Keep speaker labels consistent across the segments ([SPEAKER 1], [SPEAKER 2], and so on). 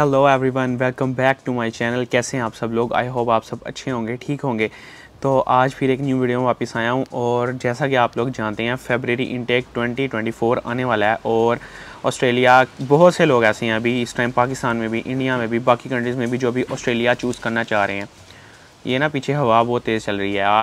[SPEAKER 1] hello everyone welcome back to my channel कैसे हैं आप सब लोग आई होप आप सब अच्छे होंगे ठीक होंगे तो आज फिर एक न्यू वीडियो में वापस आया हूँ और जैसा कि आप लोग जानते हैं फेबररी इनटेक 2024 आने वाला है और ऑस्ट्रेलिया बहुत से लोग ऐसे हैं अभी इस टाइम पाकिस्तान में भी इंडिया में भी बाकी कंट्रीज़ में भी जो अभी ऑस्ट्रेलिया चूज़ करना चाह रहे हैं ये ना पीछे हवा बहुत तेज़ चल रही है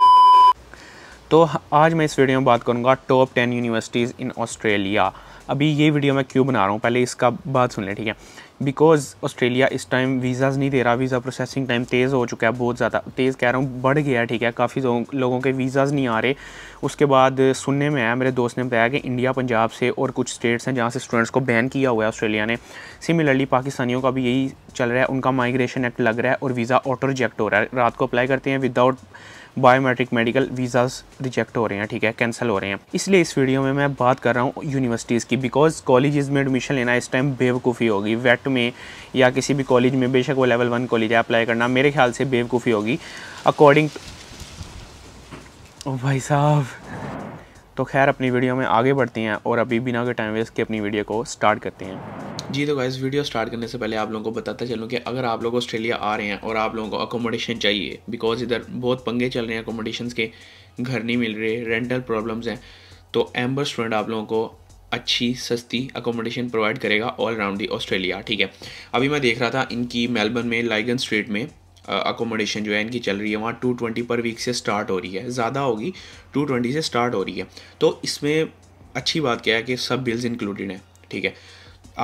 [SPEAKER 1] तो आज मैं इस वीडियो में बात करूँगा top ten universities in Australia अभी ये वीडियो मैं क्यों बना रहा हूँ पहले इसका बात सुन लें ठीक है बिकॉज ऑस्ट्रेलिया इस टाइम वीज़ाज़ नहीं दे रहा वीज़ा प्रोसेसिंग टाइम तेज़ हो चुका है बहुत ज़्यादा तेज़ कह रहा हूँ बढ़ गया है ठीक है काफ़ी लोगों के वीज़ाज़ नहीं आ रहे उसके बाद सुनने में आया मेरे दोस्त ने बताया कि इंडिया पंजाब से और कुछ स्टेट्स हैं जहाँ से स्टूडेंट्स को बैन किया हुआ है ऑस्ट्रेलिया ने सिमिलरली पाकिस्तानियों का भी यही चल रहा है उनका माइग्रेशन एक्ट लग रहा है और वीज़ा ऑटो रिजेक्ट हो रहा है रात को अप्लाई करते हैं without biometric medical visas reject हो रहे हैं ठीक है कैंसिल हो रहे हैं इसलिए इस वीडियो में मैं बात कर रहा हूँ यूनिवर्सिटीज़ की बिकॉज कॉलेज़ में एडमिशन लेना इस टाइम बेवकूफ़ी होगी वेट में या किसी भी कॉलेज में बेशक वो लेवल वन कॉलेज है अप्लाई करना मेरे ख्याल से बेवकूफ़ी होगी अकॉर्डिंग भाई साहब तो खैर अपनी वीडियो में आगे बढ़ती हैं और अभी बिना के टाइम वेस्ट के अपनी वीडियो को स्टार्ट करते हैं जी तो गाइज़ वीडियो स्टार्ट करने से पहले आप लोगों को बताता चलूँ कि अगर आप लोग ऑस्ट्रेलिया आ रहे हैं और आप लोगों को अकोमोडेशन चाहिए बिकॉज इधर बहुत पंगे चल रहे हैं अकोमोडेशन के घर नहीं मिल रहे रेंटल प्रॉब्लम्स हैं तो एम्बर स्टूडेंट आप लोगों को अच्छी सस्ती अकोमोडेशन प्रोवाइड करेगा ऑल राउंड दी ऑस्ट्रेलिया ठीक है अभी मैं देख रहा था इनकी मेलबर्न में लाइगन स्ट्रीट में अकोमोडेशन जो है इनकी चल रही है वहाँ टू ट्वेंटी पर वीक से स्टार्ट हो रही है ज़्यादा होगी टू ट्वेंटी से स्टार्ट हो रही है तो इसमें अच्छी बात क्या है कि सब बिल्स इंक्लूडेड हैं ठीक है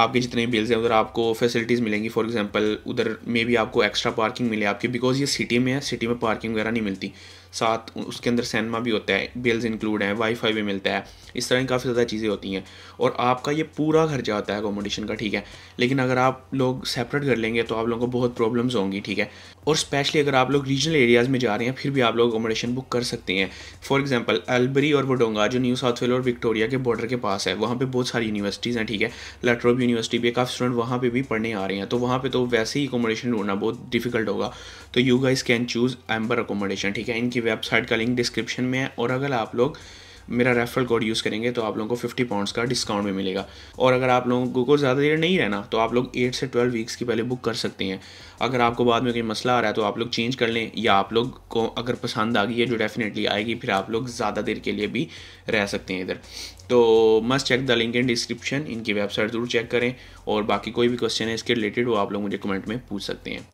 [SPEAKER 1] आपके जितने बिल्स हैं उधर आपको फैसिलिटीज़ मिलेंगी फॉर एग्जांपल उधर मे भी आपको एक्स्ट्रा पार्किंग मिले आपकी बिकॉज ये सिटी में है सिटी में पार्किंग वगैरह नहीं मिलती साथ उसके अंदर सैनमा भी होता है बिल्स इंक्लूड हैं वाईफाई भी मिलता है इस तरह की काफ़ी ज़्यादा चीज़ें होती हैं और आपका ये पूरा घर जाता है अकोमोडेशन का ठीक है लेकिन अगर आप लोग सेपरेट कर लेंगे तो आप लोगों को बहुत प्रॉब्लम्स होंगी ठीक है और स्पेशली अगर आप लोग रीजनल एरियाज़ में जा रहे हैं फिर भी आप लोग अकोमोडेशन बुक कर सकते हैं फॉर एग्जाम्पल अलबरी और वडोंगा जो न्यू साउथ वेल और विक्टोरिया के बॉर्डर के पास है वहाँ पर बहुत सारी यूनिवर्सिटीज़ हैं ठीक है लेटरोप यूनिवर्सिटी भी काफ़ी स्टूडेंट वहाँ पर भी पढ़ने आ रहे हैं तो वहाँ पर तो वैसे ही अकोमोडेशन ढूंढना बहुत डिफिकल्ट होगा तो you guys can choose Amber accommodation ठीक है इनकी वेबसाइट का लिंक डिस्क्रिप्शन में है और अगर आप लोग मेरा रेफरल कोड यूज़ करेंगे तो आप लोगों को 50 पाउंड्स का डिस्काउंट भी मिलेगा और अगर आप लोगों को ज़्यादा देर नहीं रहना तो आप लोग 8 से 12 वीक्स की पहले बुक कर सकते हैं अगर आपको बाद में कोई मसला आ रहा है तो आप लोग चेंज कर लें या आप लोग को अगर पसंद आ गई है जो डेफिनेटली आएगी फिर आप लोग ज़्यादा देर के लिए भी रह सकते हैं इधर तो must check the link in description इनकी वेबसाइट ज़रूर चेक करें और बाकी कोई भी क्वेश्चन है इसके रिलेटेड वो आप लोग मुझे कमेंट में पूछ सकते हैं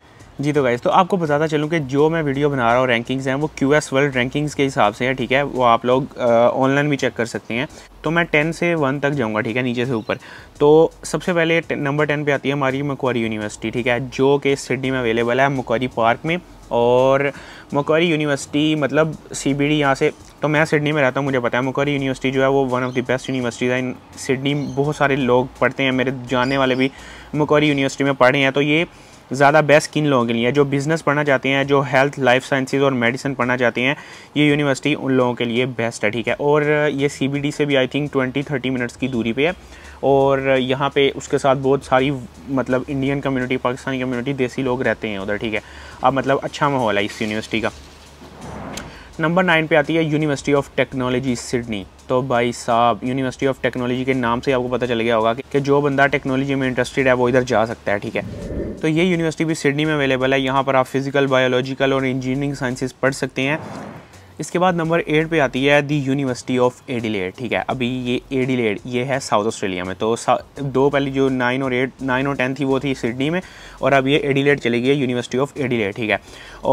[SPEAKER 1] जी तो गाइज़ तो आपको बताता चलूँ कि जो मैं वीडियो बना रहा हूँ रैंकिंग्स हैं वो क्यू एस वर्ल्ड रैंकिंग्स के हिसाब से है ठीक है वो आप लोग ऑनलाइन भी चेक कर सकते हैं तो मैं टेन से वन तक जाऊँगा ठीक है नीचे से ऊपर तो सबसे पहले नंबर टेन पे आती है हमारी मकवारी यूनिवर्सिटी ठीक है जो कि सिडनी में अवेलेबल है मकवारी पार्क में और मकवारी यूनिवर्सिटी मतलब सी बी डी यहाँ से तो मैं सिडनी में रहता हूँ मुझे पता है मकवारी यूनिवर्सिटी जो है वो one of the best universities है इन सिडनी बहुत सारे लोग पढ़ते हैं मेरे जानने वाले भी मकवारी यूनिवर्सिटी में पढ़े हैं तो ये ज़्यादा बेस्ट किन लोगों के लिए जो बिज़नेस पढ़ना चाहते हैं जो हेल्थ लाइफ साइंसेज और मेडिसिन पढ़ना चाहते हैं ये यूनिवर्सिटी उन लोगों के लिए बेस्ट है ठीक है और ये सी से भी I think twenty thirty minutes की दूरी पर है और यहाँ पे उसके साथ बहुत सारी मतलब इंडियन कम्युनिटी पाकिस्तानी कम्युनिटी देसी लोग रहते हैं उधर ठीक है अब मतलब अच्छा माहौल है इस यूनिवर्सिटी का नंबर नाइन पे आती है यूनिवर्सिटी ऑफ टेक्नोलॉजी सिडनी तो भाई साहब यूनिवर्सिटी ऑफ टेक्नोलॉजी के नाम से आपको पता चल गया होगा कि जो बंदा टेक्नोलॉजी में इंटरेस्टेड है वो इधर जा सकता है ठीक है तो ये यूनिवर्सिटी भी सिडनी में अवेलेबल है यहाँ पर आप फिज़िकल बायोलॉजिकल और इंजीनियरिंग साइंसेज पढ़ सकते हैं इसके बाद नंबर एट पे आती है दी यूनिवर्सिटी ऑफ एडिलेड ठीक है अभी ये एडिलेड ये है साउथ ऑस्ट्रेलिया में तो दो पहले जो नाइन और एट नाइन और टेन थी वो थी सिडनी में और अब ये एडिलेड चली गई है यूनिवर्सिटी ऑफ एडिलेड ठीक है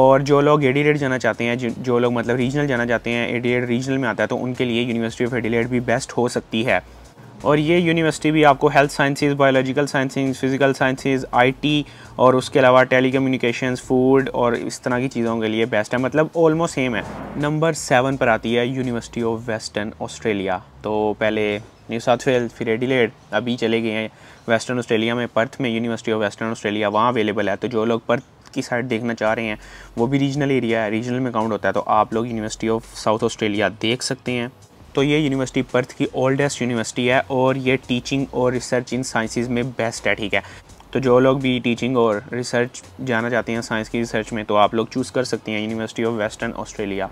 [SPEAKER 1] और जो लोग एडिलेड जाना चाहते हैं जो लोग मतलब रीजनल जाना चाहते हैं एडिलेड रीजनल में आता है तो उनके लिए यूनिवर्सिटी ऑफ एडिलेड भी बेस्ट हो सकती है और ये यूनिवर्सिटी भी आपको health sciences biological sciences physical sciences IT और उसके अलावा टेली कम्युनिकेशंस फूड और इस तरह की चीज़ों के लिए बेस्ट है मतलब ऑलमोस्ट सेम है नंबर सेवन पर आती है यूनिवर्सिटी ऑफ वेस्टर्न ऑस्ट्रेलिया तो पहले न्यू साउथ वेल्स फिर एडिलेड अभी चले गए हैं वेस्टर्न ऑस्ट्रेलिया में पर्थ में यूनिवर्सिटी ऑफ वेस्टर्न ऑस्ट्रेलिया वहाँ अवेलेबल है तो जो लोग पर्थ की साइड देखना चाह रहे हैं वो भी रीजनल एरिया है रीजनल में काउंट होता है तो आप लोग यूनिवर्सिटी ऑफ साउथ ऑस्ट्रेलिया देख सकते हैं तो ये यूनिवर्सिटी पर्थ की ओल्डेस्ट यूनिवर्सिटी है और ये टीचिंग और रिसर्च इन साइंसेज में बेस्ट है ठीक है तो जो लोग भी टीचिंग और रिसर्च जाना चाहते हैं साइंस की रिसर्च में तो आप लोग चूज़ कर सकते हैं यूनिवर्सिटी ऑफ वेस्टर्न ऑस्ट्रेलिया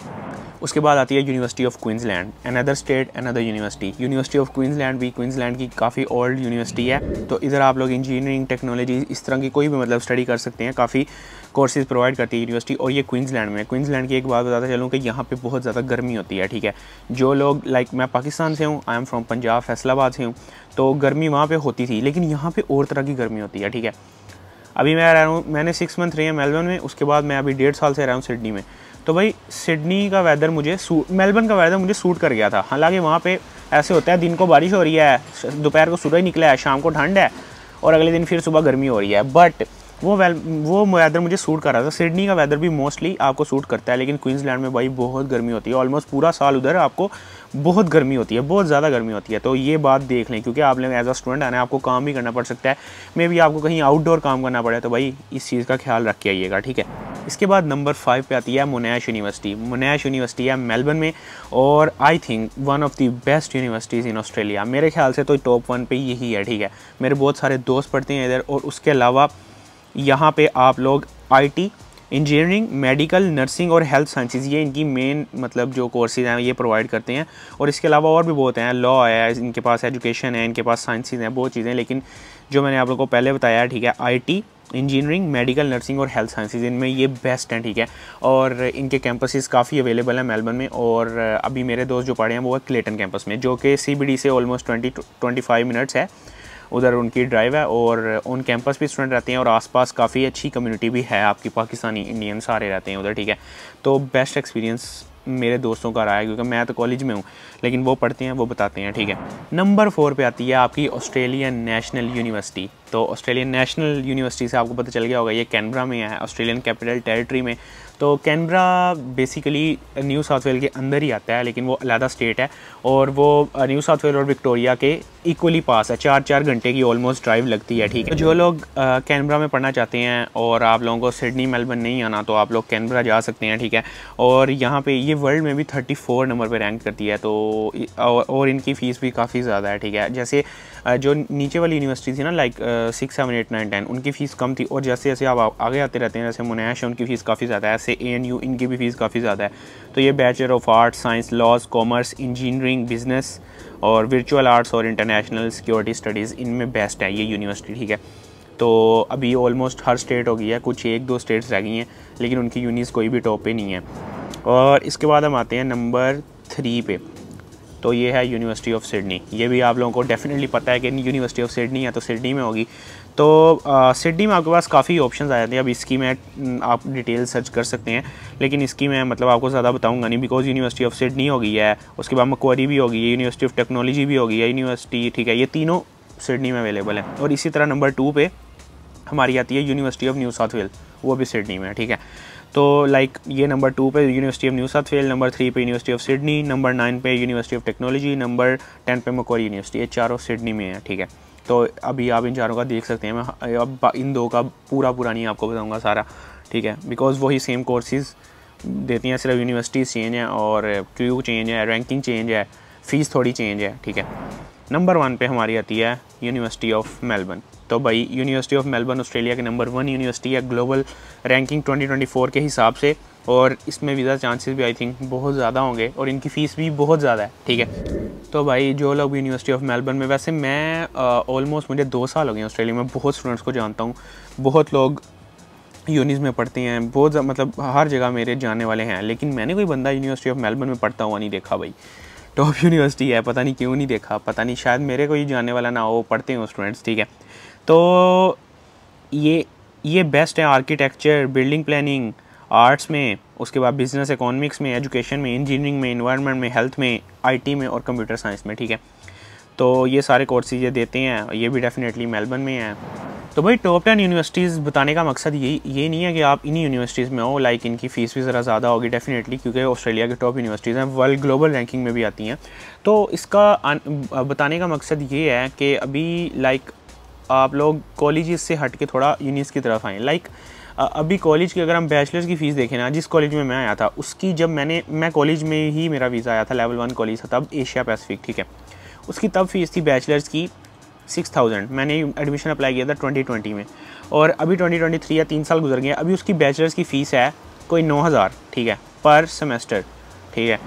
[SPEAKER 1] उसके बाद आती है University of Queensland another state another university University of Queensland भी क्वींसलैंड की काफ़ी ओल्ड यूनिवर्सिटी है तो इधर आप लोग इंजीनियरिंग टेक्नोलॉजी इस तरह की कोई भी मतलब स्टडी कर सकते हैं काफ़ी कोर्सेज़ प्रोवाइड करती है यूनिवर्सिटी और ये क्वींसलैंड में क्वींसलैंड की एक बात बताता चलूँ कि यहाँ पे बहुत ज़्यादा गर्मी होती है ठीक है जो लोग लाइक like, मैं पाकिस्तान से हूँ I am from Punjab Faisalabad से हूँ तो गर्मी वहाँ पर होती थी लेकिन यहाँ पर और तरह की गर्मी होती है ठीक है अभी मैं रहा हूँ मैंने सिक्स मंथ रही है मेलबर्न में उसके बाद मैं अभी डेढ़ साल से रहा हूँ सिडनी में तो भाई सिडनी का वेदर मुझे मेलबर्न का वेदर मुझे सूट कर गया था हालांकि वहाँ पे ऐसे होता है दिन को बारिश हो रही है दोपहर को सूरज निकला है शाम को ठंड है और अगले दिन फिर सुबह गर्मी हो रही है बट वो वेल वो वैदर मुझे सूट कर रहा था सिडनी का वैदर भी मोस्टली आपको सूट करता है लेकिन क्वींसलैंड में भाई बहुत गर्मी होती है ऑलमोस्ट पूरा साल उधर आपको बहुत गर्मी होती है बहुत ज़्यादा गर्मी होती है तो ये बात देख लें क्योंकि आप लोग एज अ स्टूडेंट आना आपको काम भी करना पड़ सकता है मे भी आपको कहीं आउटडोर काम करना पड़े तो भाई इस चीज़ का ख्याल रख के आइएगा ठीक है इसके बाद नंबर फाइव पे आती है मुनैश यूनिवर्सिटी मुनैश यूनिवर्सिटी है मेलबर्न में और I think one of the best universities in Australia मेरे ख्याल से तो टॉप वन पे यही है ठीक है मेरे बहुत सारे दोस्त पढ़ते हैं इधर और उसके अलावा यहाँ पे आप लोग आईटी इंजीनियरिंग मेडिकल नर्सिंग और हेल्थ साइंसेज ये इनकी मेन मतलब जो कोर्सेज़ हैं ये प्रोवाइड करते हैं और इसके अलावा और भी बहुत हैं लॉ है इनके पास एजुकेशन है इनके पास साइंसेज हैं बहुत चीज़ें लेकिन जो मैंने आप लोगों को पहले बताया है ठीक है आईटी इंजीनियरिंग मेडिकल नर्सिंग और हेल्थ साइंसेज इनमें ये बेस्ट हैं ठीक है और इनके कैंपसेस काफ़ी अवेलेबल हैं मेलबर्न में और अभी मेरे दोस्त जो पढ़े हैं वो है क्लेटन कैंपस में जो कि सी से almost twenty twenty five minutes है उधर उनकी ड्राइव है और ऑन कैंपस भी स्टूडेंट रहते हैं और आसपास काफ़ी अच्छी कम्युनिटी भी है आपकी पाकिस्तानी इंडियन सारे रहते हैं उधर ठीक है तो बेस्ट एक्सपीरियंस मेरे दोस्तों का रहा है क्योंकि मैं तो कॉलेज में हूँ लेकिन वो पढ़ते हैं वो बताते हैं ठीक है नंबर फोर पे आती है आपकी ऑस्ट्रेलियन नेशनल यूनिवर्सिटी तो ऑस्ट्रेलियन नेशनल यूनिवर्सिटी से आपको पता चल गया होगा ये कैनबरा में है ऑस्ट्रेलियन कैपिटल टेरिटरी में तो Canberra basically New South Wales के अंदर ही आता है लेकिन वो अलहदा स्टेट है और वो न्यू साउथ वेल और विक्टोरिया के इक्वली पास है चार चार घंटे की ऑलमोस्ट ड्राइव लगती है ठीक है जो लोग कैनबरा uh, में पढ़ना चाहते हैं और आप लोगों को सिडनी मेलबर्न नहीं आना तो आप लोग कैनबरा जा सकते हैं ठीक है और यहाँ पे ये वर्ल्ड में भी 34 नंबर पे रैंक करती है तो और इनकी फ़ीस भी काफ़ी ज़्यादा है ठीक है जैसे uh, जो नीचे वाली यूनिवर्सिटी थी ना like six seven eight nine ten उनकी फ़ीस कम थी और जैसे जैसे आप आगे आते रहते हैं जैसे मुनैश है उनकी फ़ीस काफ़ी ज़्यादा है जैसे ए एन यू इनकी भी फ़ीस काफ़ी ज़्यादा है तो ये bachelor of arts science laws commerce engineering business और वर्चुअल आर्ट्स और इंटरनेशनल सिक्योरिटी स्टडीज़ इनमें बेस्ट है ये यूनिवर्सिटी ठीक है तो अभी ऑलमोस्ट हर स्टेट हो गई है कुछ एक दो स्टेट्स रह गई हैं लेकिन उनकी यूनिस कोई भी टॉप पे नहीं है और इसके बाद हम आते हैं नंबर थ्री पे तो ये है यूनिवर्सिटी ऑफ सिडनी ये भी आप लोगों को डेफिनेटली पता है कि यूनिवर्सिटी ऑफ सिडनी या तो सिडनी में होगी तो सिडनी में आपके पास काफ़ी ऑप्शंस आ जाते हैं अब इसकी मैं आप डिटेल सर्च कर सकते हैं लेकिन इसकी मैं मतलब आपको ज़्यादा बताऊंगा नहीं बिकॉज यूनिवर्सिटी ऑफ सिडनी हो गई है उसके बाद मकोरी भी हो गई है यूनिवर्सिटी ऑफ टेक्नोलॉजी भी हो गई है यूनिवर्सिटी ठीक है ये तीनों सिडनी में अवेलेबल है और इसी तरह नंबर टू पर हमारी आती है University of New South Wales वो भी सिडनी में है ठीक है तो लाइक ये नंबर टू पे University of New South Wales number three पे University of Sydney number nine पे University of Technology number ten पे मकोरी यूनिवर्सिटी ये चारों सिडनी में है ठीक है तो अभी आप इन चारों का देख सकते हैं मैं अब इन दो का पूरा पूरा नहीं आपको बताऊँगा सारा ठीक है बिकॉज वही सेम कोर्सेज़ देती हैं सिर्फ यूनिवर्सिटीज़ चेंज हैं और क्यू चेंज है रैंकिंग चेंज है फ़ीस थोड़ी चेंज है ठीक है नंबर वन पे हमारी आती है यूनिवर्सिटी ऑफ मेलबर्न तो भाई यूनिवर्सिटी ऑफ मेलबर्न ऑस्ट्रेलिया की नंबर वन यूनिवर्सिटी है ग्लोबल रैंकिंग 2024 के हिसाब से और इसमें वीज़ा चांसेस भी आई थिंक बहुत ज़्यादा होंगे और इनकी फ़ीस भी बहुत ज़्यादा है ठीक है तो भाई जो लोग यूनिवर्सिटी ऑफ मेलबर्न में वैसे मैं ऑलमोस्ट मुझे दो साल हो गए ऑस्ट्रेलिया में बहुत स्टूडेंट्स को जानता हूँ बहुत लोग यूनिज में पढ़ते हैं बहुत मतलब हर जगह मेरे जाने वाले हैं लेकिन मैंने कोई बंदा यूनिवर्सिटी ऑफ मेलबर्न में पढ़ता हुआ नहीं देखा भाई टॉप यूनिवर्सिटी है पता नहीं क्यों नहीं देखा पता नहीं शायद मेरे को ही जाने वाला ना हो पढ़ते हैं स्टूडेंट्स ठीक है तो ये ये बेस्ट है आर्किटेक्चर बिल्डिंग प्लानिंग आर्ट्स में उसके बाद बिजनेस इकोनॉमिक्स में एजुकेशन में इंजीनियरिंग में इन्वायरमेंट में हेल्थ में आईटी में और कंप्यूटर साइंस में ठीक है तो ये सारे कोर्सेज ये देते हैं ये भी डेफिनेटली मेलबर्न में हैं तो भाई टॉप टेन यूनिवर्सिटीज़ बताने का मकसद यही ये नहीं है कि आप इन्हीं यूनिवर्सिटीज़ में हो लाइक इनकी फ़ीस भी ज़रा ज़्यादा होगी डेफिनेटली क्योंकि ऑस्ट्रेलिया की टॉप यूनिवर्सिटीज़ हैं वर्ल्ड ग्लोबल रैंकिंग में भी आती हैं तो इसका बताने का मकसद ये है कि अभी लाइक आप लोग कॉलेज से हट के थोड़ा यूनिस की तरफ आएँ लाइक अभी कॉलेज की अगर हम बैचलर्स की फ़ीस देखें ना जिस कॉलेज में मैं आया था उसकी जब मैंने मैं कॉलेज में ही मेरा वीज़ा आया था लेवल वन कॉलेज था तब एशिया पैसिफिक ठीक है उसकी तब फ़ीस थी बैचलर्स की सिक्स थाउजेंड मैंने एडमिशन अप्लाई किया था ट्वेंटी ट्वेंटी में और अभी ट्वेंटी ट्वेंटी थ्री या तीन साल गुजर गए अभी उसकी बैचलर्स की फ़ीस है कोई नौ हज़ार ठीक है पर सेमेस्टर ठीक है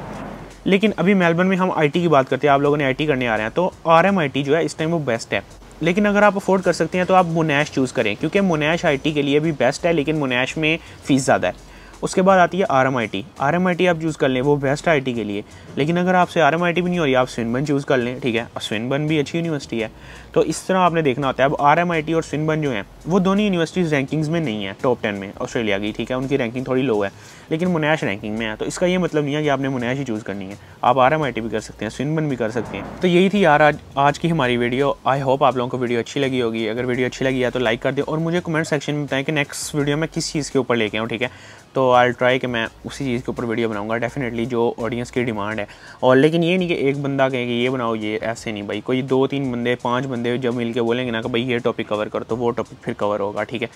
[SPEAKER 1] लेकिन अभी मेलबर्न में हम आईटी की बात करते हैं आप लोगों ने आईटी करने आ रहे हैं तो आरएमआईटी जो है इस टाइम वो बेस्ट है लेकिन अगर आप अफोर्ड कर सकते हैं तो आप मुनैश चूज़ करें क्योंकि मुनैश आईटी के लिए भी बेस्ट है लेकिन मुनैश में फ़ीस ज़्यादा है उसके बाद आती है R M I T R M I T आप चूज़ कर लें वो बेस्ट आई टी के लिए लेकिन अगर आपसे आर एम आई टी भी नहीं हो रही आप स्विनबन चूज़ कर लें ठीक है स्विनबन भी अच्छी यूनिवर्सिटी है तो इस तरह आपने देखना होता है अब आर एम आई टी और स्विनबन जो है वो दोनों यूनिवर्सिटीज़ रैंकिंग्स में नहीं है टॉप टेन में ऑस्ट्रेलिया की ठीक है उनकी रैंकिंग थोड़ी लो है लेकिन मुनैश रैंकिंग में है तो इसका ये मतलब नहीं है कि आपने मुनैश ही चूज़ करनी है आप आर भी कर सकते हैं स्विनबन भी कर सकते हैं तो यही थी यार आज आज की हमारी वीडियो आई होप आप लोगों को वीडियो अच्छी लगी होगी अगर वीडियो अच्छी लगी है तो लाइक कर दें और मुझे कमेंट सेक्शन में बताएं कि नेक्स्ट वीडियो मैं किस चीज़ के ऊपर लेके आऊँ ठीक है तो आई ट्राई कि मैं उसी चीज़ के ऊपर वीडियो बनाऊंगा डेफिनेटली जो ऑडियंस की डिमांड है और लेकिन ये नहीं कि एक बंदा कहे कि ये बनाओ ये ऐसे नहीं भाई कोई दो तीन बंदे पाँच बंदे जब मिल के बोलेंगे ना कि भाई ये टॉपिक कवर करो तो वो टॉपिक फिर कवर होगा ठीक है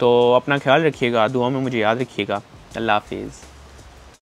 [SPEAKER 1] तो अपना ख्याल रखिएगा दुआ में मुझे याद रखिएगा अल्लाह हाफिज़